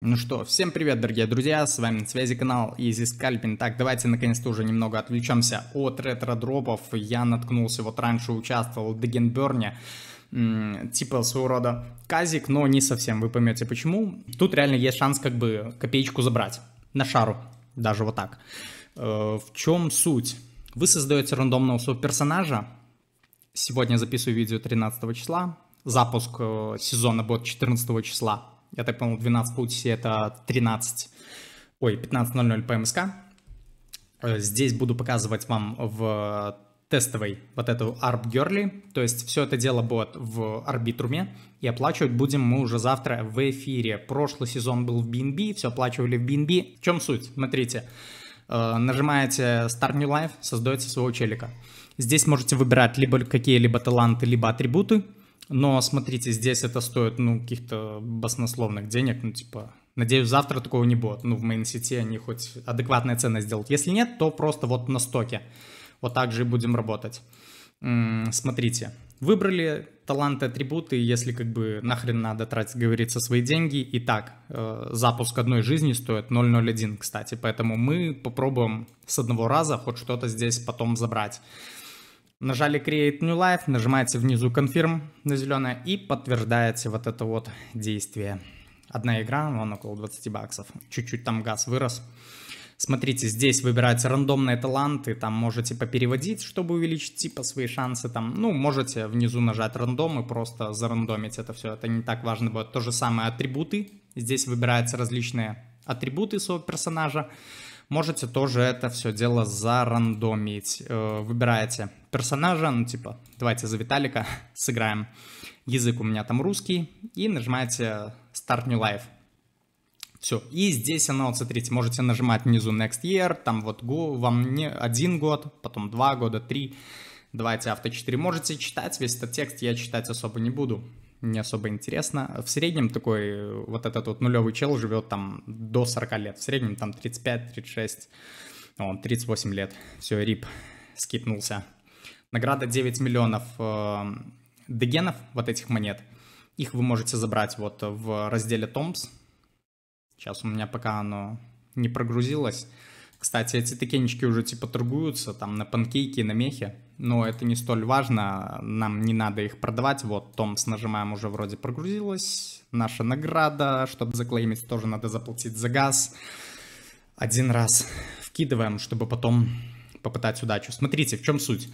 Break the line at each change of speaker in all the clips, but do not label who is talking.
Ну что, всем привет, дорогие друзья, с вами на связи канал Easy Scalping. Так, давайте наконец-то уже немного отвлечемся от ретро-дропов. Я наткнулся, вот раньше участвовал в Дегенберне, типа своего рода казик, но не совсем, вы поймете почему. Тут реально есть шанс как бы копеечку забрать на шару, даже вот так. Э, в чем суть? Вы создаете рандомного своего персонажа. Сегодня записываю видео 13 числа, запуск э, сезона будет 14 числа я так понял, 12 по UTC это 13, ой, 15.00 по МСК. Эм э, здесь буду показывать вам в тестовой вот эту ARP Girly, то есть все это дело будет в арбитруме, и оплачивать будем мы уже завтра в эфире. Прошлый сезон был в BNB, все оплачивали в BNB. В чем суть? Смотрите, э, нажимаете Start New Life, создается своего челика. Здесь можете выбирать либо какие-либо таланты, либо атрибуты, но смотрите, здесь это стоит, ну, каких-то баснословных денег, ну, типа, надеюсь, завтра такого не будет. Ну, в мейн-сети они хоть адекватная цена сделают. Если нет, то просто вот на стоке. Вот так же и будем работать. смотрите, выбрали таланты, атрибуты, если как бы нахрен надо тратить, говорится, свои деньги. Итак, э, запуск одной жизни стоит 0.01, кстати, поэтому мы попробуем с одного раза хоть что-то здесь потом забрать. Нажали Create New Life, нажимаете внизу Confirm на зеленое и подтверждаете вот это вот действие. Одна игра, вон около 20 баксов. Чуть-чуть там газ вырос. Смотрите, здесь выбираете рандомные таланты, там можете попереводить, чтобы увеличить типа свои шансы, там, ну, можете внизу нажать рандом и просто зарандомить это все, это не так важно будет. То же самое атрибуты, здесь выбираются различные атрибуты своего персонажа, можете тоже это все дело зарандомить. Э, выбираете персонажа, ну типа, давайте за Виталика сыграем. Язык у меня там русский. И нажимаете Start New Life. Все, и здесь оно, смотрите, можете нажимать внизу Next Year, там вот go, вам не один год, потом два года, три. Давайте авто 4 можете читать, весь этот текст я читать особо не буду не особо интересно. В среднем такой вот этот вот нулевый чел живет там до 40 лет. В среднем там 35-36, он 38 лет. Все, рип, скипнулся. Награда 9 миллионов э, дегенов, вот этих монет. Их вы можете забрать вот в разделе Томс. Сейчас у меня пока оно не прогрузилось. Кстати, эти текенечки уже типа торгуются там на панкейке и на мехе, но это не столь важно, нам не надо их продавать. Вот, Том с нажимаем уже вроде прогрузилась, наша награда, чтобы заклеймить, тоже надо заплатить за газ. Один раз вкидываем, чтобы потом попытать удачу. Смотрите, в чем суть.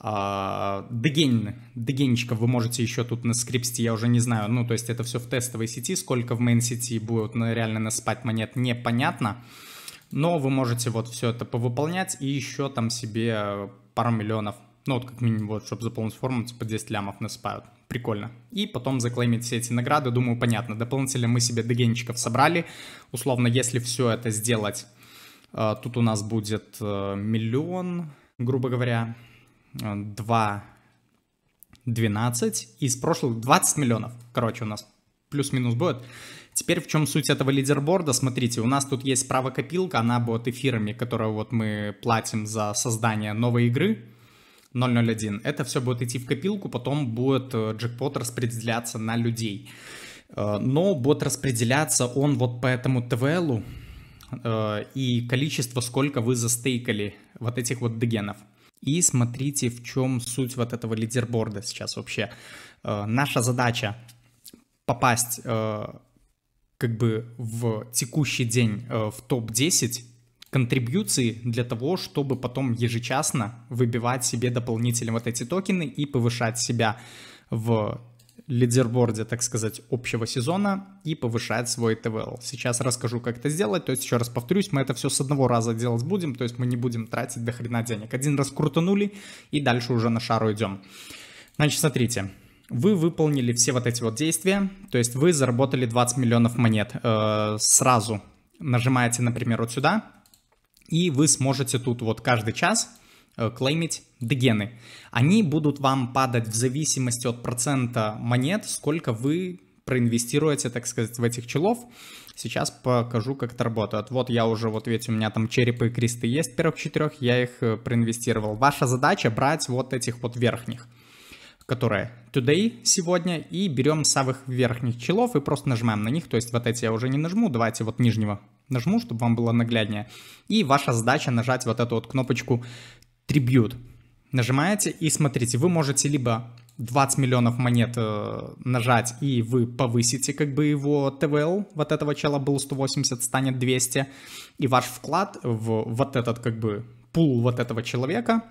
А, дегень, дегенчиков вы можете еще тут на скрипсте, я уже не знаю, ну, то есть это все в тестовой сети, сколько в мейн сети будет ну, реально наспать монет, непонятно. понятно но вы можете вот все это повыполнять и еще там себе пару миллионов, ну вот как минимум, вот, чтобы заполнить форму, типа 10 лямов насыпают. Прикольно. И потом заклеймить все эти награды, думаю, понятно. Дополнительно мы себе дегенчиков собрали. Условно, если все это сделать, э, тут у нас будет э, миллион, грубо говоря, 2 12 из прошлых 20 миллионов, короче, у нас плюс-минус будет. Теперь в чем суть этого лидерборда? Смотрите, у нас тут есть справа-копилка, она будет эфирами, которую вот мы платим за создание новой игры 001. Это все будет идти в копилку, потом будет э, джекпот распределяться на людей. Э, но будет распределяться он вот по этому ТВЛу э, и количество, сколько вы застейкали вот этих вот дегенов. И смотрите, в чем суть вот этого лидерборда сейчас вообще. Наша задача попасть э, как бы в текущий день э, в топ-10 контрибьюции для того, чтобы потом ежечасно выбивать себе дополнительно вот эти токены и повышать себя в лидерборде, так сказать, общего сезона и повышать свой ТВЛ. Сейчас расскажу, как это сделать. То есть, еще раз повторюсь, мы это все с одного раза делать будем, то есть мы не будем тратить до хрена денег. Один раз крутанули и дальше уже на шару идем. Значит, смотрите, вы выполнили все вот эти вот действия, то есть вы заработали 20 миллионов монет э, сразу. Нажимаете, например, вот сюда, и вы сможете тут вот каждый час э, клеймить дегены. Они будут вам падать в зависимости от процента монет, сколько вы проинвестируете, так сказать, в этих челов. Сейчас покажу, как это работает. Вот я уже, вот видите, у меня там черепы и кресты есть первых четырех, я их э, проинвестировал. Ваша задача брать вот этих вот верхних которая today сегодня, и берем самых верхних челов и просто нажимаем на них, то есть вот эти я уже не нажму, давайте вот нижнего нажму, чтобы вам было нагляднее. И ваша задача нажать вот эту вот кнопочку Tribute. Нажимаете и смотрите, вы можете либо 20 миллионов монет э, нажать, и вы повысите как бы его ТВЛ, вот этого чела был 180, станет 200, и ваш вклад в вот этот как бы пул вот этого человека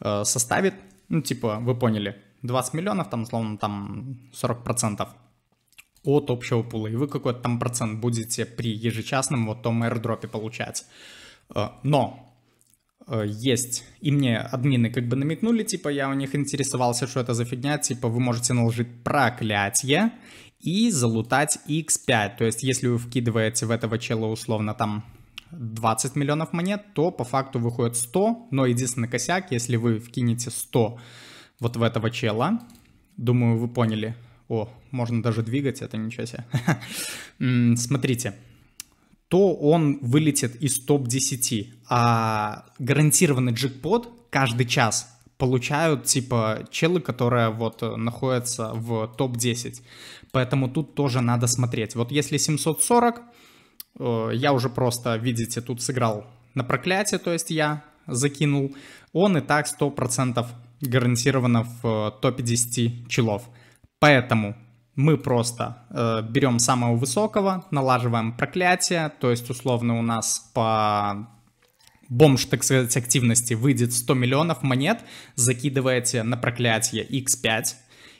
э, составит, ну типа, вы поняли, 20 миллионов, там, условно, там 40% от общего пула, и вы какой-то там процент будете при ежечасном вот том аирдропе получать. Э, но э, есть, и мне админы как бы намекнули, типа, я у них интересовался, что это за фигня, типа, вы можете наложить проклятие и залутать x5, то есть если вы вкидываете в этого чела условно там 20 миллионов монет, то по факту выходит 100, но единственный косяк, если вы вкинете 100 вот в этого чела. Думаю, вы поняли. О, можно даже двигать, это ничего себе. Смотрите, то он вылетит из топ-10, а гарантированный джекпот каждый час получают типа челы, которые вот э, находятся в топ-10. Поэтому тут тоже надо смотреть. Вот если 740, э, я уже просто, видите, тут сыграл на проклятие, то есть я закинул, он и так 100% гарантированно в э, топ 10 чилов. Поэтому мы просто э, берем самого высокого, налаживаем проклятие, то есть условно у нас по бомж, так сказать, активности выйдет 100 миллионов монет, закидываете на проклятие x5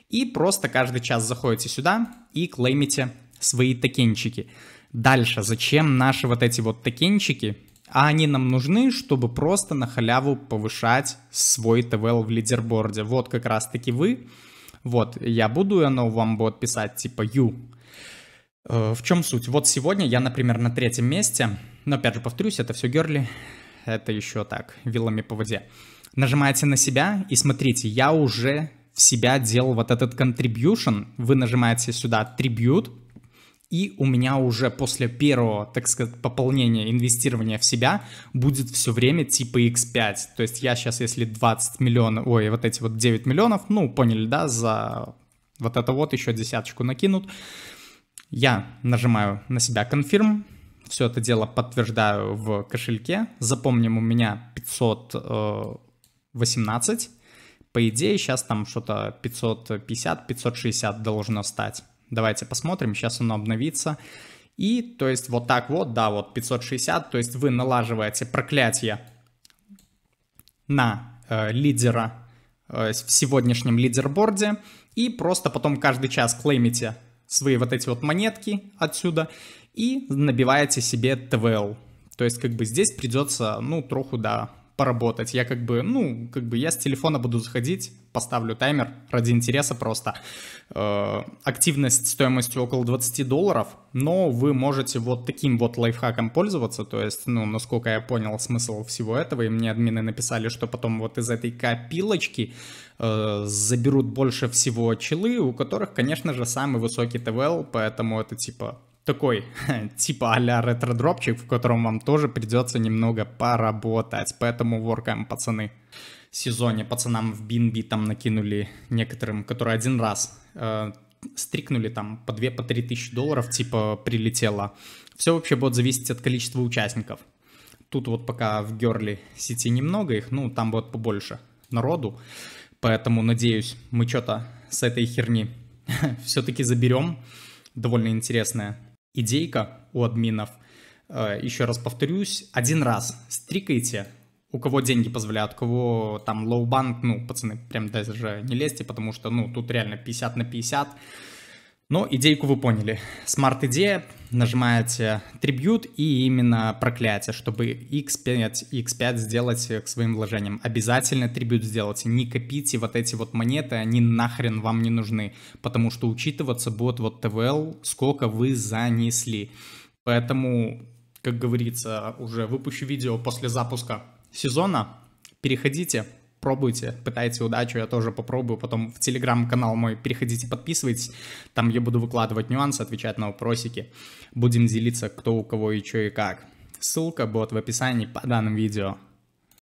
и просто каждый час заходите сюда и клеймите свои токенчики. Дальше, зачем наши вот эти вот токенчики? а они нам нужны, чтобы просто на халяву повышать свой ТВЛ в лидерборде. Вот как раз-таки вы. Вот, я буду, и оно вам будет писать типа you. Э, в чем суть? Вот сегодня я, например, на третьем месте, но опять же повторюсь, это все герли, это еще так, вилами по воде. Нажимаете на себя и смотрите, я уже в себя делал вот этот contribution, вы нажимаете сюда tribute, и у меня уже после первого, так сказать, пополнения инвестирования в себя будет все время типа X5. То есть я сейчас, если 20 миллионов, ой, вот эти вот 9 миллионов, ну, поняли, да, за вот это вот еще десяточку накинут, я нажимаю на себя confirm, все это дело подтверждаю в кошельке, запомним, у меня 518, э, по идее сейчас там что-то 550-560 должно стать. Давайте посмотрим, сейчас оно обновится. И, то есть, вот так вот, да, вот 560, то есть вы налаживаете проклятие на э, лидера э, в сегодняшнем лидерборде, и просто потом каждый час клеймите свои вот эти вот монетки отсюда и набиваете себе ТВЛ. То есть, как бы здесь придется, ну, троху, да, поработать. Я как бы, ну, как бы я с телефона буду заходить, поставлю таймер ради интереса просто. Э, активность стоимостью около 20 долларов, но вы можете вот таким вот лайфхаком пользоваться, то есть, ну, насколько я понял смысл всего этого, и мне админы написали, что потом вот из этой копилочки э, заберут больше всего челы, у которых, конечно же, самый высокий ТВЛ, поэтому это типа такой типа а-ля ретро-дропчик, в котором вам тоже придется немного поработать. Поэтому воркаем, пацаны. В сезоне пацанам в Бинби там накинули некоторым, которые один раз э, стрикнули там по 2 по три тысячи долларов, типа прилетело. Все вообще будет зависеть от количества участников. Тут вот пока в Герли сети немного их, ну там будет побольше народу. Поэтому, надеюсь, мы что-то с этой херни все-таки заберем. Довольно интересное идейка у админов. Э, Еще раз повторюсь, один раз стрикайте, у кого деньги позволяют, у кого там лоу-банк, ну, пацаны, прям даже не лезьте, потому что, ну, тут реально 50 на 50, но ну, идейку вы поняли. Смарт-идея, нажимаете э, трибьют и именно проклятие, чтобы X5, X5 сделать э, к своим вложениям. Обязательно трибьют сделать, не копите вот эти вот монеты, они нахрен вам не нужны, потому что учитываться будет вот ТВЛ, сколько вы занесли. Поэтому, как говорится, уже выпущу видео после запуска сезона, переходите, пробуйте, пытайте удачу, я тоже попробую. Потом в телеграм-канал мой переходите, подписывайтесь. Там я буду выкладывать нюансы, отвечать на вопросики. Будем делиться, кто у кого и что и как. Ссылка будет в описании по данным видео.